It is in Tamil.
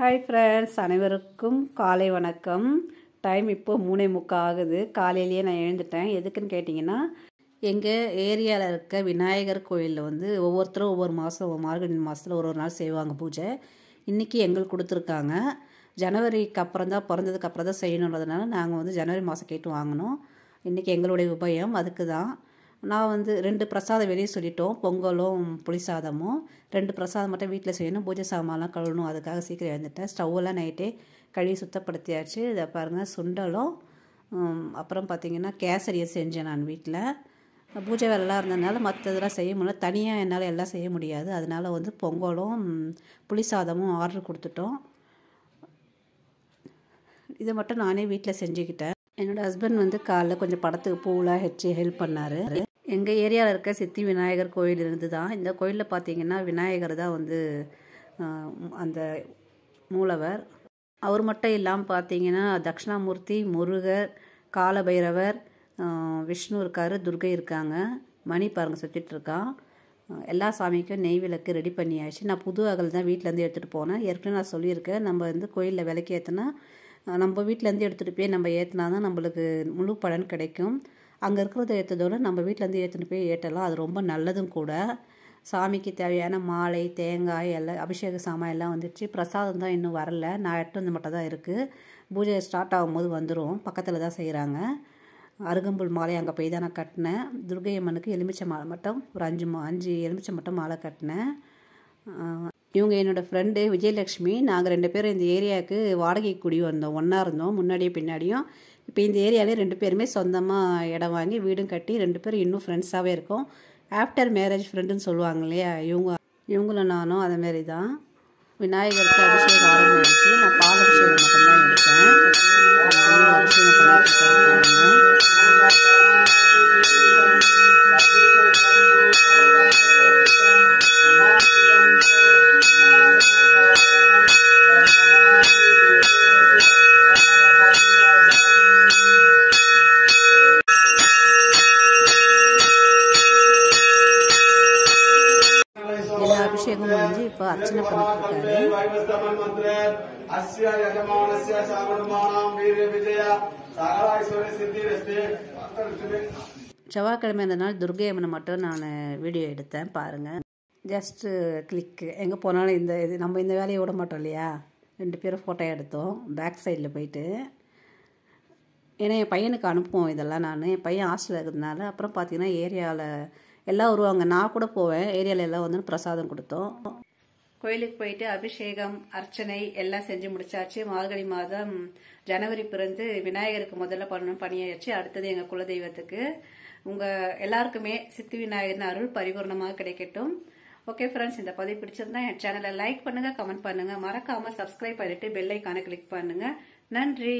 ஹாய் ஃப்ரெண்ட்ஸ் அனைவருக்கும் காலை வணக்கம் டைம் இப்போது மூணே முக்கால் ஆகுது காலையிலேயே நான் எழுந்துட்டேன் எதுக்குன்னு கேட்டிங்கன்னா எங்கள் ஏரியாவில் இருக்க விநாயகர் கோயிலில் வந்து ஒவ்வொருத்தரும் ஒவ்வொரு மாதம் மார்கழி மாதத்தில் ஒரு ஒரு நாள் செய்வாங்க பூஜை இன்றைக்கி எங்களுக்கு கொடுத்துருக்காங்க ஜனவரிக்கு அப்புறம் தான் பிறந்ததுக்கு அப்புறம் தான் செய்யணுன்றதுனால நாங்கள் வந்து ஜனவரி மாதம் கேட்டு வாங்கினோம் இன்றைக்கி எங்களுடைய உபயம் அதுக்கு தான் நான் வந்து ரெண்டு பிரசாதம் வெளியே சொல்லிட்டோம் பொங்கலும் புளிசாதமும் ரெண்டு பிரசாதம் மட்டும் வீட்டில் செய்யணும் பூஜை சாமான்லாம் கழுவணும் அதுக்காக சீக்கிரம் எழுந்துட்டேன் ஸ்டவ்வெல்லாம் நைட்டே கழுவி சுத்தப்படுத்தியாச்சு இதை பாருங்கள் சுண்டலும் அப்புறம் பார்த்திங்கன்னா கேசரியை செஞ்சேன் நான் வீட்டில் பூஜை வேலைலாம் இருந்ததுனால மற்றதெல்லாம் செய்ய முடியல தனியாக என்னால் எல்லாம் செய்ய முடியாது அதனால் வந்து பொங்கலும் புளிசாதமும் ஆர்டர் கொடுத்துட்டோம் இதை மட்டும் நானே வீட்டில் செஞ்சுக்கிட்டேன் என்னோட ஹஸ்பண்ட் வந்து காலைல கொஞ்சம் படத்துக்கு பூவெலாம் ஹெச்சு ஹெல்ப் பண்ணார் எங்கள் ஏரியாவில் இருக்க சித்தி விநாயகர் கோயில் இருந்து தான் இந்த கோயிலில் பார்த்தீங்கன்னா விநாயகர் தான் வந்து அந்த மூலவர் அவர் மட்டும் இல்லாமல் பார்த்தீங்கன்னா தட்சிணாமூர்த்தி முருகர் காலபைரவர் விஷ்ணு இருக்கார் துர்கை இருக்காங்க மணி பாருங்கள் சுற்றிட்டுருக்கான் எல்லா சாமிக்கும் நெய் விளக்கு ரெடி பண்ணியாச்சு நான் புது அகல் தான் வீட்டிலேருந்து எடுத்துகிட்டு போனேன் ஏற்கனவே நான் சொல்லியிருக்கேன் நம்ம வந்து கோயிலில் விளக்கு ஏற்றினா நம்ம வீட்டிலேருந்து எடுத்துகிட்டு போய் நம்ம ஏற்றினா தான் நம்மளுக்கு முழு பலன் கிடைக்கும் அங்கே இருக்கிறத ஏற்றதோடு நம்ம வீட்டிலேருந்து ஏற்றுன்னு போய் ஏற்றலாம் அது ரொம்ப நல்லதும் கூட சாமிக்கு தேவையான மாலை தேங்காய் எல்லாம் அபிஷேக சாமான் எல்லாம் வந்துடுச்சு பிரசாதம் தான் இன்னும் வரல நான் எட்டு வந்து மட்டும் தான் இருக்குது பூஜை ஸ்டார்ட் ஆகும்போது வந்துடும் பக்கத்தில் தான் செய்கிறாங்க அருகம்புல் மாலை அங்கே போய் தான் நான் கட்டினேன் துர்கை அம்மனுக்கு எலுமிச்சை மாலை மட்டும் ஒரு அஞ்சு அஞ்சு எலுமிச்சை மட்டும் மாலை கட்டினேன் இவங்க என்னோடய ஃப்ரெண்டு விஜயலக்ஷ்மி நாங்கள் ரெண்டு பேரும் இந்த ஏரியாவுக்கு வாடகைக்கு குடி வந்தோம் ஒன்றா இருந்தோம் முன்னாடியும் பின்னாடியும் இப்போ இந்த ஏரியாவிலே ரெண்டு பேருமே சொந்தமாக இடம் வாங்கி வீடும் கட்டி ரெண்டு பேரும் இன்னும் ஃப்ரெண்ட்ஸாகவே இருக்கோம் ஆஃப்டர் மேரேஜ் ஃப்ரெண்டுன்னு சொல்லுவாங்க இல்லையா இவங்க இவங்களும் நானும் அதேமாரி தான் விநாயகருக்கு அபிஷேகம் ஆரம்பிச்சு நான் பால் அபிஷேகம் மட்டும்தான் எடுப்பேன் அபிஷேகம் அபிஷேகம் முடிஞ்சு இப்போ அர்ச்சனை பண்ணிட்டு செவ்வாய்க்கிழமை அந்த நாள் துர்கையம்மனை மட்டும் நான் வீடியோ எடுத்தேன் பாருங்கள் ஜஸ்ட்டு கிளிக் எங்கே போனாலும் இந்த இது நம்ம இந்த வேலையை விட மாட்டோம் இல்லையா ரெண்டு பேரும் ஃபோட்டோ எடுத்தோம் பேக் சைடில் போயிட்டு ஏன்னா என் பையனுக்கு அனுப்புவோம் இதெல்லாம் நான் என் பையன் ஹாஸ்டலில் இருக்கிறதுனால அப்புறம் பார்த்தீங்கன்னா ஏரியாவில் எல்லாம் வருவாங்க நான் கூட போவேன் ஏரியாவில் எல்லாம் வந்து பிரசாதம் கொடுத்தோம் கோயிலுக்கு போயிட்டு அபிஷேகம் அர்ச்சனை எல்லாம் செஞ்சு முடிச்சாச்சு மார்கழி மாதம் ஜனவரி பிறந்து விநாயகருக்கு முதல்ல பண்ண பணியாச்சு அடுத்தது எங்கள் குலதெய்வத்துக்கு உங்கள் எல்லாருக்குமே சித்தி விநாயகர் அருள் பரிபூர்ணமாக கிடைக்கட்டும் ஓகே ஃப்ரெண்ட்ஸ் இந்த பதிவு பிடிச்சிருந்தா என் சேனலை லைக் பண்ணுங்கள் கமெண்ட் பண்ணுங்கள் மறக்காமல் சப்ஸ்கிரைப் பண்ணிட்டு பெல்லைக்கான கிளிக் பண்ணுங்கள் நன்றி